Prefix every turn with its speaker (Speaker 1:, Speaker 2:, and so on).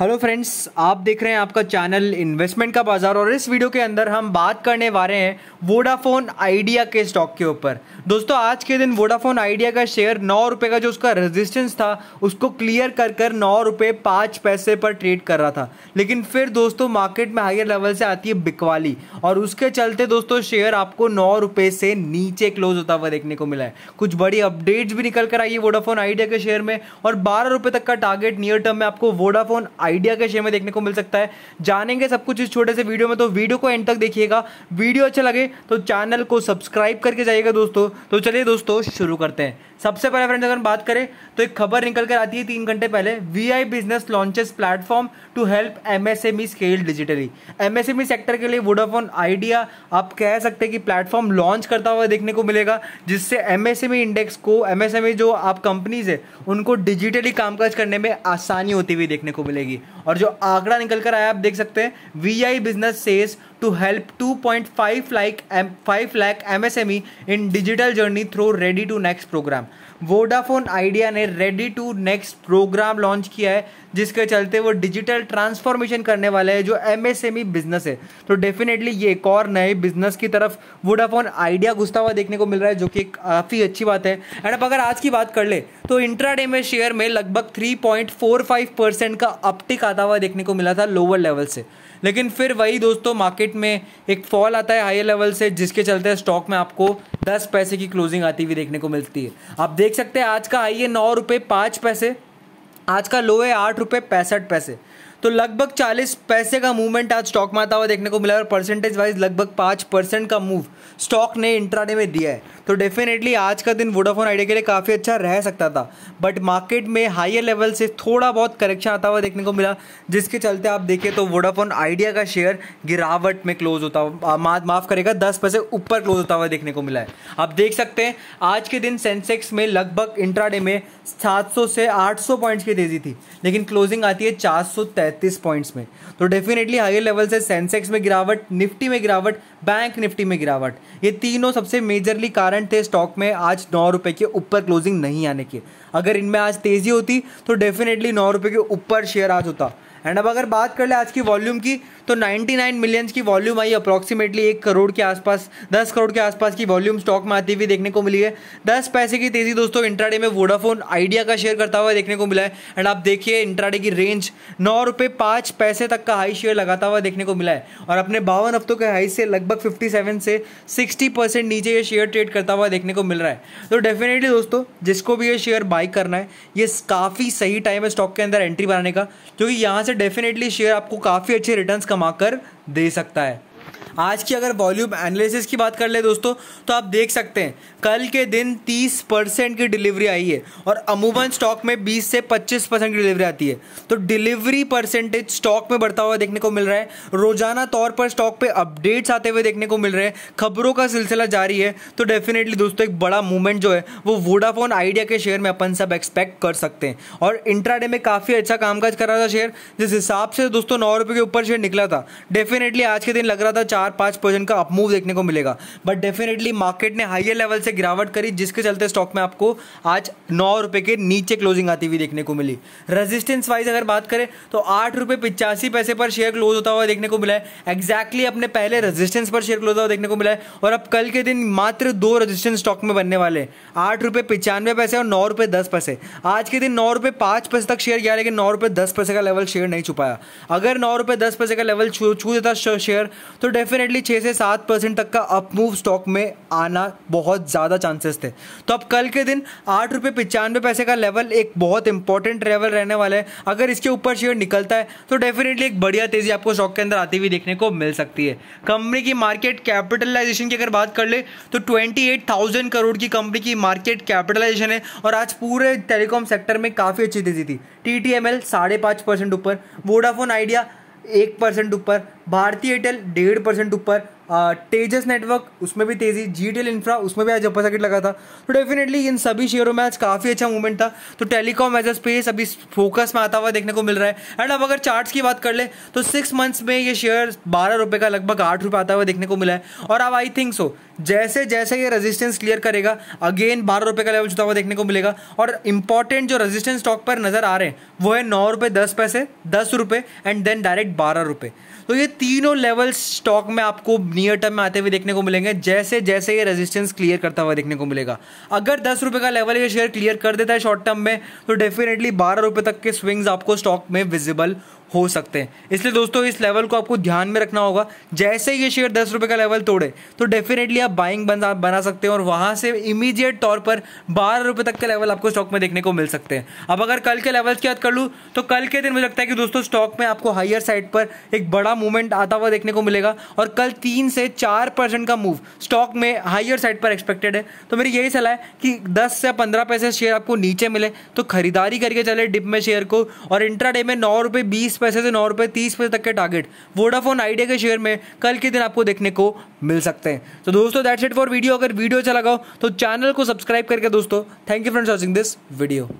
Speaker 1: hello friends आप देख रहे हैं आपका चैनल इन्वेस्टमेंट का बाजार और इस वीडियो के अंदर हम बात करने वाले हैं वोडाफोन आइडिया के स्टॉक के ऊपर दोस्तों आज के दिन वोडाफोन आइडिया का शेयर नौ रुपये का जो उसका रेजिस्टेंस था उसको क्लियर कर कर नौ रुपये पाँच पैसे पर ट्रेड कर रहा था लेकिन फिर दोस्तों मार्केट में हायर लेवल से आती है बिकवाली और उसके चलते दोस्तों शेयर आपको नौ रुपये से नीचे क्लोज होता हुआ देखने को मिला है कुछ बड़ी अपडेट्स भी निकल कर आई है वोडाफोन आइडिया के शेयर में और बारह तक का टारगेट नियर टर्म में आपको वोडाफोन आइडिया के शेयर में देखने को मिल सकता है जानेंगे सब कुछ इस छोटे से वीडियो में तो वीडियो को एंड तक देखिएगा वीडियो अच्छा लगे तो चैनल को सब्सक्राइब करके जाइएगा दोस्तों तो चलिए दोस्तों शुरू करते हैं सबसे पहले फ्रेंड्स अगर बात करें तो एक खबर निकल कर आती है तीन घंटे पहले V I business launches platform to help M S M E scale digitally M S M E sector के लिए वोडाफोन आइडिया आप कह सकते हैं कि प्लेटफॉर्म लॉन्च करता हुआ देखने को मिलेगा जिससे M S M E index को एम एस एम ई जो आप कंपनीज है उनको डिजिटली कामकाज करने में आसानी होती हुई देखने को मिलेगी और जो आंकड़ा निकल कर आया आप देख सकते हैं वी आई बिजनेस सेस to help 2.5 lakh 5 lakh MSME in digital journey through ready to next program Vodafone Idea ने ready to next program launch किया है जिसके चलते वो डिजिटल ट्रांसफॉर्मेशन करने वाले हैं जो एमएसएमई बिजनेस e है तो डेफिनेटली ये एक और नए बिजनेस की तरफ वोडाफोन आइडिया घुसता हुआ देखने को मिल रहा है जो कि काफ़ी अच्छी बात है एंड अब अगर आज की बात कर ले तो इंट्राडे में शेयर में लगभग 3.45 परसेंट का अपटिक आता हुआ देखने को मिला था लोअर लेवल से लेकिन फिर वही दोस्तों मार्केट में एक फॉल आता है हाईर लेवल से जिसके चलते स्टॉक में आपको दस पैसे की क्लोजिंग आती हुई देखने को मिलती है आप देख सकते हैं आज का हाई है नौ रुपये पाँच पैसे आज का लो है आठ रुपये पैंसठ पैसे तो लगभग 40 पैसे का मूवमेंट आज स्टॉक में आता हुआ देखने को मिला और परसेंटेज वाइज लगभग पाँच परसेंट का मूव स्टॉक ने इंट्राडे में दिया है तो डेफिनेटली आज का दिन वोडाफोन आइडिया के लिए काफ़ी अच्छा रह सकता था बट मार्केट में हाइयर लेवल से थोड़ा बहुत करेक्शन आता हुआ देखने को मिला जिसके चलते आप देखें तो वोडाफोन आइडिया का शेयर गिरावट में क्लोज होता हुआ माफ़ करेगा दस पैसे ऊपर क्लोज होता हुआ देखने को मिला है आप देख सकते हैं आज के दिन सेंसेक्स में लगभग इंट्राडे में सात से आठ पॉइंट्स की तेज़ी थी लेकिन क्लोजिंग आती है चार तैंतीस पॉइंट्स में तो डेफिनेटली हाई लेवल से सेंसेक्स में गिरावट निफ्टी में गिरावट बैंक निफ्टी में गिरावट ये तीनों सबसे मेजरली कारण थे स्टॉक में आज नौ रुपये के ऊपर क्लोजिंग नहीं आने के अगर इनमें आज तेज़ी होती तो डेफिनेटली नौ रुपये के ऊपर शेयर आज होता एंड अब अगर बात कर ले आज की वॉल्यूम की तो 99 मिलियंस की वॉल्यूम आई अप्रॉक्सीमेटली एक करोड़ के आसपास 10 करोड़ के आसपास की वॉल्यूम स्टॉक में आती हुई देखने को मिली है 10 पैसे की तेज़ी दोस्तों इंट्राडे में वोडाफोन आइडिया का शेयर करता हुआ देखने को मिला है एंड आप देखिए इंट्राडे की रेंज नौ रुपये पाँच पैसे तक का हाई शेयर लगाता हुआ देखने को मिला है और अपने बावन हफ्तों के हाई से लगभग फिफ्टी से सिक्सटी नीचे ये शेयर ट्रेड करता हुआ देखने को मिल रहा है तो डेफिनेटली दोस्तों जिसको भी ये शेयर बाई करना है ये काफ़ी सही टाइम है स्टॉक के अंदर एंट्री बनाने का क्योंकि यहाँ से डेफिनेटली शेयर आपको काफ़ी अच्छे रिटर्न कमाकर दे सकता है आज की अगर वॉल्यूम एनालिसिस की बात कर ले दोस्तों तो आप देख सकते हैं कल के दिन 30 परसेंट की डिलीवरी आई है और अमूमन स्टॉक में 20 से 25 परसेंट की डिलीवरी आती है तो डिलीवरी परसेंटेज स्टॉक में बढ़ता हुआ देखने को मिल रहा है रोजाना तौर पर स्टॉक पे अपडेट्स आते हुए देखने को मिल रहे हैं खबरों का सिलसिला जारी है तो डेफिनेटली दोस्तों एक बड़ा मूवमेंट जो है वो वोडाफोन आइडिया के शेयर में अपन सब एक्सपेक्ट कर सकते हैं और इंट्राडे में काफ़ी अच्छा कामकाज कर रहा था शेयर जिस हिसाब से दोस्तों नौ रुपये के ऊपर शेयर निकला था डेफिनेटली आज के दिन लग रहा था चार पांच परसेंट का अपमूव देखने को मिलेगा बट डेफिनेटली मार्केट ने हाइयर लेवल से गिरावट करी जिसके चलते स्टॉक में आपको आज नौ रुपए के नीचे क्लोजिंग आती हुई देखने को मिली रेजिस्टेंस वाइज अगर बात करें तो आठ रुपए पिचासी पैसे पर शेयर क्लोज होता हुआ देखने को मिला है एग्जैक्टली exactly अपने पहले रेजिस्टेंस पर शेयर क्लोज होता हुआ देखने को मिला है और अब कल के दिन मात्र दो रेजिस्टेंस स्टॉक में बनने वाले आठ रुपए पिचानवे पैसे और नौ रुपए दस पैसे आज के दिन नौ रुपए पांच पैसे तक शेयर गया लेकिन नौ रुपए दस पैसे का लेवल शेयर नहीं छुपाया अगर नौ रुपए दस पैसे का लेवल छू देता शेयर तो डेफिनेटली छः से सात परसेंट तक का अप मूव स्टॉक में आना बहुत ज़्यादा चांसेस थे तो अब कल के दिन आठ रुपये पचानवे पैसे का लेवल एक बहुत इंपॉर्टेंट लेवल रहने वाला है अगर इसके ऊपर शेयर निकलता है तो डेफिनेटली एक बढ़िया तेज़ी आपको स्टॉक के अंदर आती हुई देखने को मिल सकती है कंपनी की मार्केट कैपिटलाइजेशन की अगर बात कर ले तो ट्वेंटी एट थाउजेंड करोड़ की कंपनी की मार्केट कैपिटलाइजेशन है और आज पूरे टेलीकॉम सेक्टर में काफ़ी अच्छी तेजी थी टी टी एम एल साढ़े पाँच परसेंट ऊपर वोडाफोन आइडिया एक परसेंट ऊपर भारतीय एयरटेल डेढ़ परसेंट ऊपर तेजस नेटवर्क उसमें भी तेजी जी टेल इंफ्रा उसमें भी आज अपर सर्किट लगा था तो डेफिनेटली इन सभी शेयरों में आज काफ़ी अच्छा मूवमेंट था तो टेलीकॉम एज अ स्पेस अभी फोकस में आता हुआ देखने को मिल रहा है एंड अब अगर चार्ट्स की बात कर ले तो सिक्स मंथ्स में ये शेयर बारह रुपए का लगभग आठ रुपए आता हुआ देखने को मिला है और अब आई थिंक सो जैसे जैसे ये रेजिस्टेंस क्लियर करेगा अगेन बारह रुपए का लेवल जुटा हुआ देखने को मिलेगा और इंपॉर्टेंट जो रेजिस्टेंस स्टॉक पर नजर आ रहे हैं वो है नौ रुपये दस पैसे दस रुपए एंड देन डायरेक्ट बारह रुपए तो ये तीनों लेवल स्टॉक में आपको नियर टर्म में आते हुए देखने को मिलेंगे जैसे जैसे ये रेजिस्टेंस क्लियर करता हुआ देखने को मिलेगा अगर दस रुपये का लेवल ये शेयर क्लियर कर देता है शॉर्ट टर्म में तो डेफिनेटली बारह रुपये तक के स्विंग्स आपको स्टॉक में विजिबल हो सकते हैं इसलिए दोस्तों इस लेवल को आपको ध्यान में रखना होगा जैसे ही ये शेयर दस रुपये का लेवल तोड़े तो डेफिनेटली आप बाइंग बना बना सकते हैं और वहाँ से इमीडिएट तौर पर बारह रुपये तक के लेवल आपको स्टॉक में देखने को मिल सकते हैं अब अगर कल के लेवल्स की बात कर लूँ तो कल के दिन मुझे लगता है कि दोस्तों स्टॉक में आपको हाइयर साइड पर एक बड़ा मूवमेंट आता हुआ देखने को मिलेगा और कल तीन से चार परसेंट का मूव स्टॉक में हाइयर साइड पर एक्सपेक्टेड है तो मेरी यही सलाह है कि दस से पंद्रह पैसे शेयर आपको नीचे मिले तो खरीदारी करके चले डिप में शेयर को और इंट्राडे में नौ रुपये बीस पैसे से नौ रुपये तीस पैसे तक के टारगेट वोडाफोन आइडिया के शेयर में कल के दिन आपको देखने को मिल सकते हैं तो दोस्तों दैट्स इट फॉर वीडियो अगर वीडियो अच्छा लगाओ तो चैनल को सब्सक्राइब करके दोस्तों thank you for watching this video